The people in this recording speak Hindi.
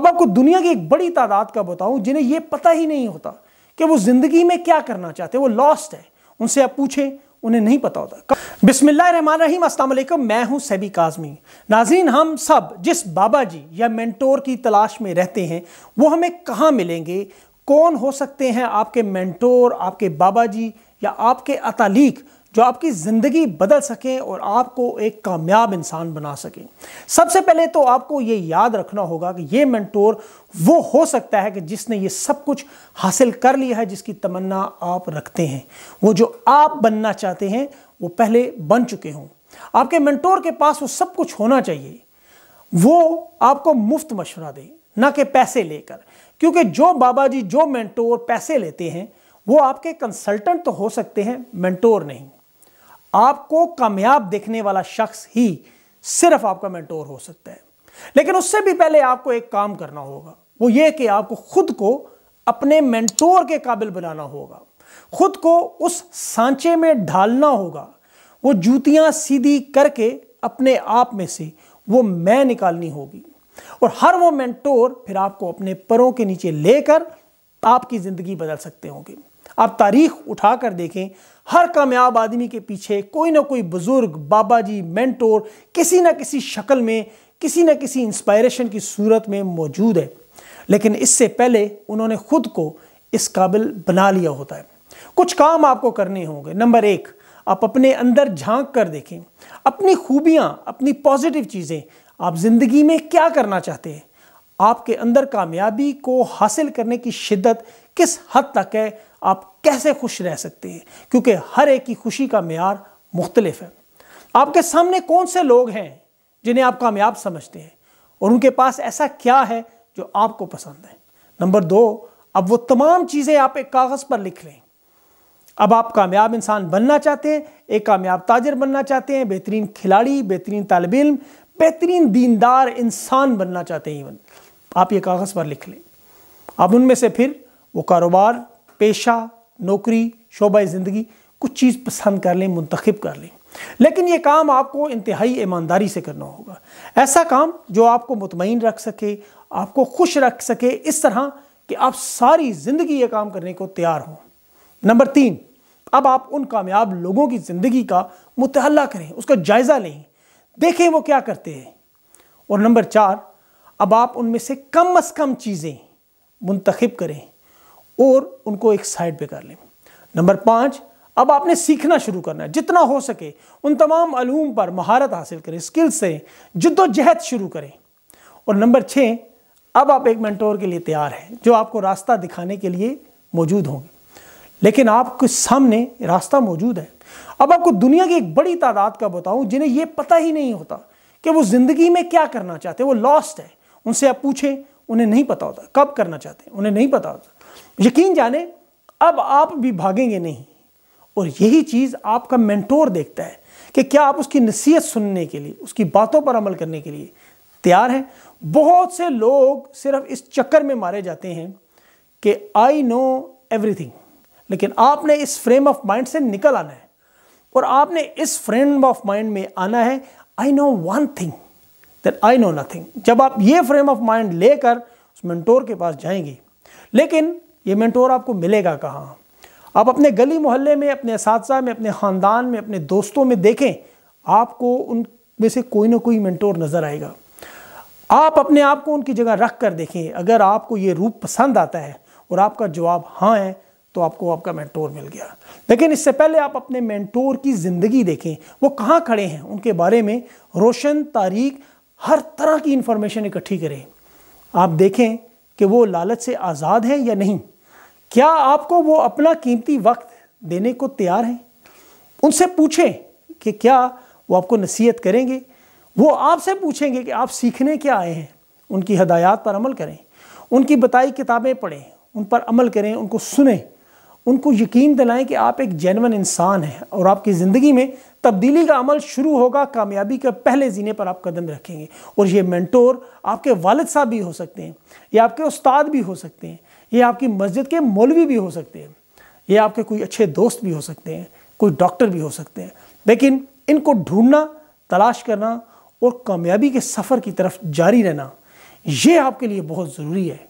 अब आपको दुनिया की एक बड़ी तादाद का बताऊं जिन्हें यह पता ही नहीं होता कि वो जिंदगी में क्या करना चाहते हैं वो लॉस्ट है उनसे आप पूछें उन्हें नहीं पता होता अस्सलाम वालेकुम मैं हूं सैबी काजमी नाजीन हम सब जिस बाबा जी या मेंटोर की तलाश में रहते हैं वो हमें कहाँ मिलेंगे कौन हो सकते हैं आपके मेंटोर आपके बाबा जी या आपके अतालीक जो आपकी ज़िंदगी बदल सकें और आपको एक कामयाब इंसान बना सकें सबसे पहले तो आपको ये याद रखना होगा कि ये मेंटोर वो हो सकता है कि जिसने ये सब कुछ हासिल कर लिया है जिसकी तमन्ना आप रखते हैं वो जो आप बनना चाहते हैं वो पहले बन चुके हों आपके मेंटोर के पास वो सब कुछ होना चाहिए वो आपको मुफ्त मशवरा दे ना कि पैसे लेकर क्योंकि जो बाबा जी जो मेंटोर पैसे लेते हैं वो आपके कंसल्टेंट तो हो सकते हैं मेंटोर नहीं आपको कामयाब देखने वाला शख्स ही सिर्फ आपका मेंटोर हो सकता है लेकिन उससे भी पहले आपको एक काम करना होगा वो ये कि आपको खुद को अपने मेंटोर के काबिल बनाना होगा खुद को उस सांचे में ढालना होगा वो जूतियां सीधी करके अपने आप में से वो मैं निकालनी होगी और हर वो मेंटोर फिर आपको अपने परों के नीचे लेकर आपकी ज़िंदगी बदल सकते होंगे आप तारीख उठा कर देखें हर कामयाब आदमी के पीछे कोई ना कोई बुज़ुर्ग बाबा जी मैंटोर किसी ना किसी शक्ल में किसी ना किसी इंस्पायरेशन की सूरत में मौजूद है लेकिन इससे पहले उन्होंने खुद को इस काबिल बना लिया होता है कुछ काम आपको करने होंगे नंबर एक आप अपने अंदर झांक कर देखें अपनी खूबियाँ अपनी पॉजिटिव चीज़ें आप ज़िंदगी में क्या करना चाहते हैं आपके अंदर कामयाबी को हासिल करने की शिद्दत किस हद तक है आप कैसे खुश रह सकते हैं क्योंकि हर एक की खुशी का मैार मुख्तलिफ है आपके सामने कौन से लोग हैं जिन्हें आप कामयाब समझते हैं और उनके पास ऐसा क्या है जो आपको पसंद है नंबर दो अब वो तमाम चीज़ें आप एक कागज़ पर लिख लें अब आप कामयाब इंसान बनना चाहते हैं एक कामयाब ताजर बनना चाहते हैं बेहतरीन खिलाड़ी बेहतरीन तालब इम बेहतरीन दीनदार इंसान बनना चाहते हैं इवन आप ये कागज़ पर लिख लें आप उनमें से फिर वो कारोबार पेशा नौकरी शोबा ज़िंदगी कुछ चीज़ पसंद कर लें मंतखब कर लें लेकिन ये काम आपको इंतहाई ईमानदारी से करना होगा ऐसा काम जो आपको मुतमिन रख सके आपको खुश रख सके इस तरह कि आप सारी ज़िंदगी ये काम करने को तैयार हों नंबर तीन अब आप उन कामयाब लोगों की ज़िंदगी का मुताल करें उसका जायज़ा लें देखें वो क्या करते हैं और नंबर चार अब आप उनमें से कम अज़ कम चीज़ें मुंतखब करें और उनको एक साइड पे कर लें नंबर पाँच अब आपने सीखना शुरू करना है जितना हो सके उन तमाम अलूम पर महारत हासिल करें स्किल्स से जद्दोजहद शुरू करें और नंबर छः अब आप एक मेंटोर के लिए तैयार हैं जो आपको रास्ता दिखाने के लिए मौजूद होंगे लेकिन आपके सामने रास्ता मौजूद है अब आपको दुनिया की एक बड़ी तादाद का बताऊं जिन्हें यह पता ही नहीं होता कि वो ज़िंदगी में क्या करना चाहते हैं वो लॉस्ट है उनसे आप पूछें उन्हें नहीं पता होता कब करना चाहते हैं उन्हें नहीं पता होता यकीन जाने अब आप भी भागेंगे नहीं और यही चीज़ आपका मेंटोर देखता है कि क्या आप उसकी नसीहत सुनने के लिए उसकी बातों पर अमल करने के लिए तैयार हैं बहुत से लोग सिर्फ इस चक्कर में मारे जाते हैं कि आई नो एवरीथिंग लेकिन आपने इस फ्रेम ऑफ माइंड से निकल आना है और आपने इस फ्रेम ऑफ माइंड में आना है I know one thing that I know nothing जब आप ये फ्रेम ऑफ माइंड लेकर उस मेंटोर के पास जाएंगे लेकिन ये मेंटोर आपको मिलेगा कहाँ आप अपने गली मोहल्ले में अपने इस में अपने ख़ानदान में अपने दोस्तों में देखें आपको उन में से कोई ना कोई मेंटोर नज़र आएगा आप अपने आप को उनकी जगह रख कर देखें अगर आपको ये रूप पसंद आता है और आपका जवाब हाँ है तो आपको आपका मेंटोर मिल गया लेकिन इससे पहले आप अपने मेंटोर की ज़िंदगी देखें वो कहाँ खड़े हैं उनके बारे में रोशन तारीख हर तरह की इन्फॉर्मेशन इकट्ठी करें आप देखें कि वो लालच से आज़ाद हैं या नहीं क्या आपको वो अपना कीमती वक्त देने को तैयार हैं उनसे पूछें कि क्या वो आपको नसीहत करेंगे वो आपसे पूछेंगे कि आप सीखने क्या आए हैं उनकी हदायत पर अमल करें उनकी बताई किताबें पढ़ें उन पर अमल करें उनको सुने उनको यकीन दिलाएं कि आप एक जैनवन इंसान हैं और आपकी ज़िंदगी में तब्दीली का अमल शुरू होगा कामयाबी के पहले जीने पर आप कदम रखेंगे और ये मैंटोर आपके वालद साहब भी हो सकते हैं या आपके उस्ताद भी हो सकते हैं ये आपकी मस्जिद के मौलवी भी हो सकते हैं ये आपके कोई अच्छे दोस्त भी हो सकते हैं कोई डॉक्टर भी हो सकते हैं लेकिन इनको ढूंढना तलाश करना और कामयाबी के सफ़र की तरफ जारी रहना ये आपके लिए बहुत ज़रूरी है